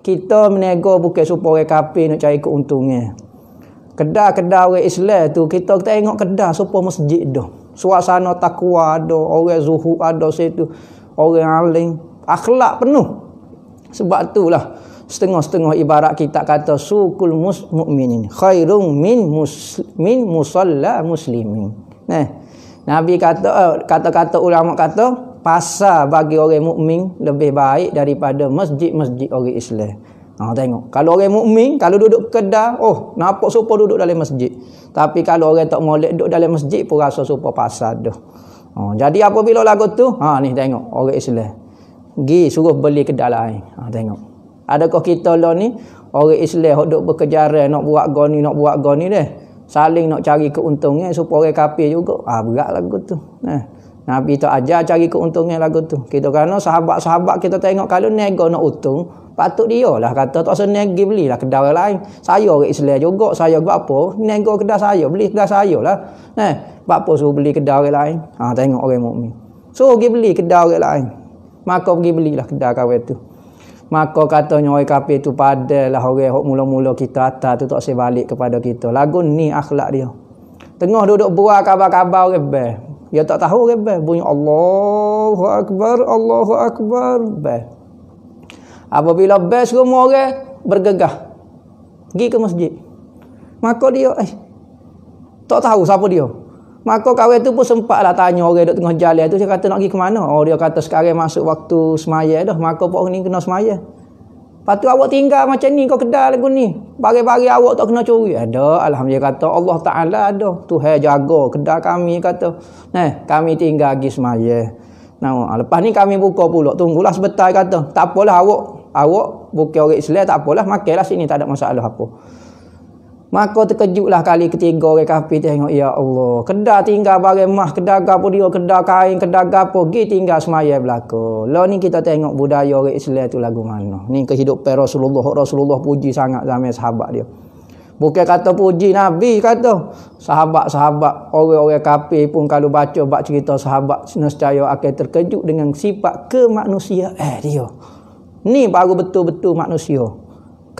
Kita menego bukan supaya orang kafir nak cari keuntungan. Kedah-kedah orang Islam tu kita kita tengok kedah supaya masjid dah. Suasana takwa ada, orang zuhud ada situ, orang alim, akhlak penuh. Sebab itulah setengah-setengah ibarat kita kata sukul ini, khairum min muslimin musalla muslimin. Nah, Nabi kata eh, kata, -kata, ulama kata pasar bagi orang mukmin lebih baik daripada masjid-masjid orang Islam. Ha tengok, kalau orang mukmin kalau duduk kedah, oh nampak serupa duduk dalam masjid. Tapi kalau orang tak molek duduk dalam masjid pun rasa serupa pasar dah. Ha jadi apabila lagu tu, ha ni tengok orang Islam. Gi suruh beli kedah lain. Ha tengok. Adakah kita lah ni orang Islam hok duk berkejaran nak buat goni nak buat goni deh. Saling nak cari keuntungan supaya orang kafir juga. Ah ha, berat lagu tu. Nah. Eh. Ha. Nabi tak ajar cari keuntungan lagu tu. Kita kerana sahabat-sahabat kita tengok kalau nego nak utung patut dia lah kata tak usah beli lah kedai orang lain. Saya orang Islam juga, saya buat apa? Nego kedai saya, beli kedai saya lah. Eh, buat apa suruh beli kedai orang lain? Ha, tengok orang mukmin. Suruh pergi beli kedai orang lain. Maka pergi belilah kedai kawan tu. Maka katanya orang kafir tu padahlah orang hok mula-mula kita atas tu tak sebalik kepada kita. Lagu ni akhlak dia. Tengah duduk buah khabar-khabar orang Ya tak tahu ke bah bunyi Allahu akbar Allahu akbar bah. Apabila bah semua orang bergegah pergi ke masjid. Maka dia eh tak tahu siapa dia. Maka kawan tu pun sempatlah tanya orang dekat tengah jalan tu dia kata nak pergi ke mana? Oh dia kata sekarang masuk waktu semaya dah. Maka pokok ni kena semaya. Lepas tu awak tinggal macam ni kau kedai lagu ni. Bagi-bagi awak tak kena curi. Ada. Alhamdulillah kata Allah Ta'ala ada. Tuhan jaga kedai kami kata. Nah, kami tinggal lagi semaya. Nah, ah, lepas ni kami buka pula. Tunggulah sebentar kata. Tak apalah awak. Awak buka orang Islam tak apalah. Makailah sini tak ada masalah apa. Maka terkejutlah kali ketiga orang kafir tengok ya Allah. Kedah tinggal barang mah, kedah gapo dia, kedah kain, kedah gapo, gi tinggal semaya belaka. Lah ni kita tengok budaya orang Islam tu lagu mana. Ni kehidupan Rasulullah, Rasulullah puji sangat zaman sahabat dia. Bukan kata puji Nabi kata. Sahabat-sahabat orang-orang kafir pun kalau baca bab cerita sahabat nescaya akan terkejut dengan sifat kemanusiaan eh, dia. Ni baru betul-betul manusia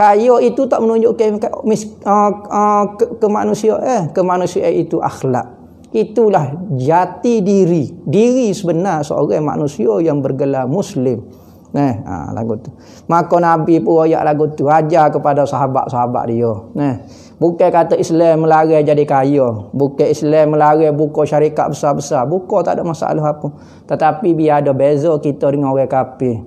kaya itu tak menunjukkan ke, mis, uh, uh, ke, kemanusiaan eh. kemanusiaan itu akhlak itulah jati diri diri sebenar seorang manusia yang bergelar muslim Nah, eh, ah, ha, lagu tu. Maka Nabi pun ayat lagu tu ajar kepada sahabat-sahabat dia. Nah, eh, bukan kata Islam melarang jadi kaya, bukan Islam melarang buka syarikat besar-besar, buka tak ada masalah apa. Tetapi biar ada beza kita dengan orang kafir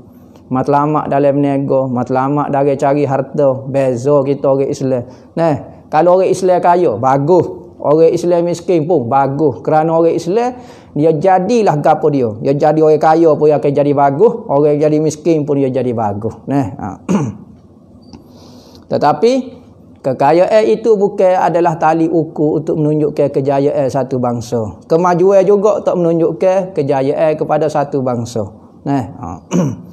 matlamat dalam niaga, matlamat dari cari harta, beza kita orang Islam. Nah, kalau orang Islam kaya, bagus. Orang Islam miskin pun bagus. Kerana orang Islam dia jadilah gapo dia. Dia jadi orang kaya pun dia akan jadi bagus, orang jadi miskin pun dia jadi bagus. Nah. Ha. Tetapi kekayaan itu bukan adalah tali ukur untuk menunjukkan kejayaan satu bangsa. Kemajuan juga tak menunjukkan kejayaan kepada satu bangsa. Nah. Ha.